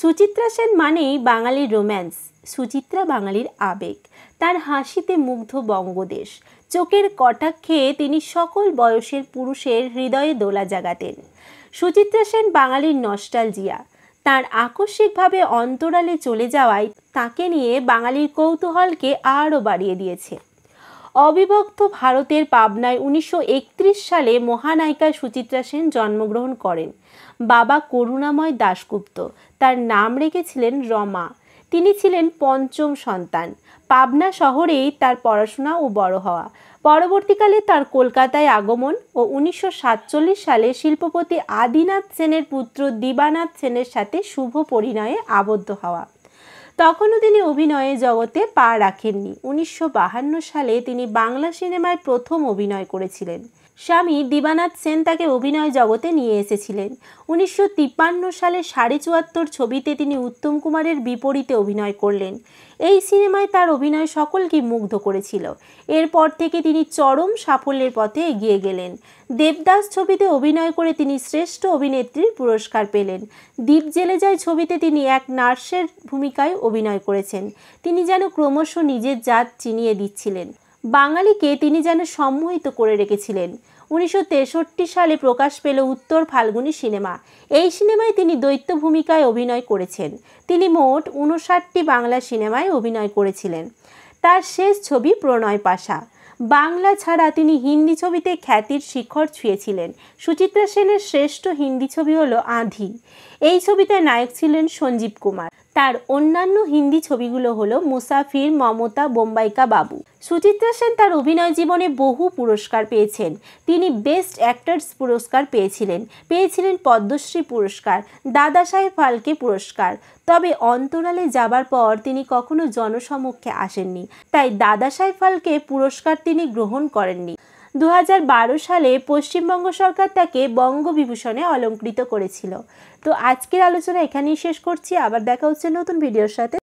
সুচিত্রা সেন মানেই বাঙালির রোম্যান্স সুচিত্রা বাঙালির আবেগ তার হাসিতে মুগ্ধ বঙ্গদেশ চোখের কটাক্ষে তিনি সকল বয়সের পুরুষের হৃদয়ে দোলা জাগাতেন সুচিত্রা সেন বাঙালির নস্টালজিয়া তার আকস্মিকভাবে অন্তরালে চলে যাওয়ায় তাকে নিয়ে বাঙালির কৌতূহলকে আরও বাড়িয়ে দিয়েছে অবিভক্ত ভারতের পাবনায় উনিশশো সালে মহানায়িকা সুচিত্রা সেন জন্মগ্রহণ করেন বাবা করুণাময় দাশগুপ্ত তার নাম রেখেছিলেন রমা তিনি ছিলেন পঞ্চম সন্তান পাবনা শহরেই তার পড়াশোনা ও বড় হওয়া পরবর্তীকালে তার কলকাতায় আগমন ও উনিশশো সালে শিল্পপতি আদিনাথ সেনের পুত্র দিবানাথ সেনের সাথে শুভ পরিণয়ে আবদ্ধ হওয়া তখনও তিনি অভিনয়ে জগতে পা রাখেননি উনিশশো সালে তিনি বাংলা সিনেমায় প্রথম অভিনয় করেছিলেন স্বামী দিবানাথ সেন তাকে অভিনয় জগতে নিয়ে এসেছিলেন উনিশশো সালে সাড়ে চুয়াত্তর ছবিতে তিনি উত্তম কুমারের বিপরীতে অভিনয় করলেন এই সিনেমায় তার অভিনয় সকলকে মুগ্ধ করেছিল এরপর থেকে তিনি চরম সাফল্যের পথে এগিয়ে গেলেন দেবদাস ছবিতে অভিনয় করে তিনি শ্রেষ্ঠ অভিনেত্রীর পুরস্কার পেলেন দ্বীপ জেলে যায় ছবিতে তিনি এক নার্সের ভূমিকায় অভিনয় করেছেন তিনি যেন ক্রমশ নিজের জাত চিনিয়ে দিচ্ছিলেন বাঙালিকে তিনি যেন সম্মোহিত করে রেখেছিলেন উনিশশো সালে প্রকাশ পেল উত্তর ফাল্গুনী সিনেমা এই সিনেমায় তিনি দৈত্য ভূমিকায় অভিনয় করেছেন তিনি মোট উনষাটটি বাংলা সিনেমায় অভিনয় করেছিলেন তার শেষ ছবি প্রণয় পাশা বাংলা ছাড়া তিনি হিন্দি ছবিতে খ্যাতির শিখর ছুঁয়েছিলেন সুচিত্রা সেনের শ্রেষ্ঠ হিন্দি ছবি হলো আঁধি এই ছবিতে নায়ক ছিলেন সঞ্জীব কুমার তার অন্যান্য হিন্দি ছবিগুলো হলো মুসাফির মমতা বোম্বাইকা বাবু সুচিত্রা সেন তার অভিনয় জীবনে বহু পুরস্কার পেয়েছেন তিনি বেস্ট অ্যাক্টার্স পুরস্কার পেয়েছিলেন পেয়েছিলেন পদ্মশ্রী পুরস্কার দাদা সাহেব ফালকে পুরস্কার তবে অন্তরালে যাবার পর তিনি কখনো জনসমক্ষে আসেননি তাই দাদা সাহেব ফালকে পুরস্কার তিনি গ্রহণ করেননি দু সালে পশ্চিমবঙ্গ সরকার তাকে বঙ্গবিভূষণে অলঙ্কৃত করেছিল তো আজকের আলোচনা এখানেই শেষ করছি আবার দেখা হচ্ছে নতুন ভিডিওর সাথে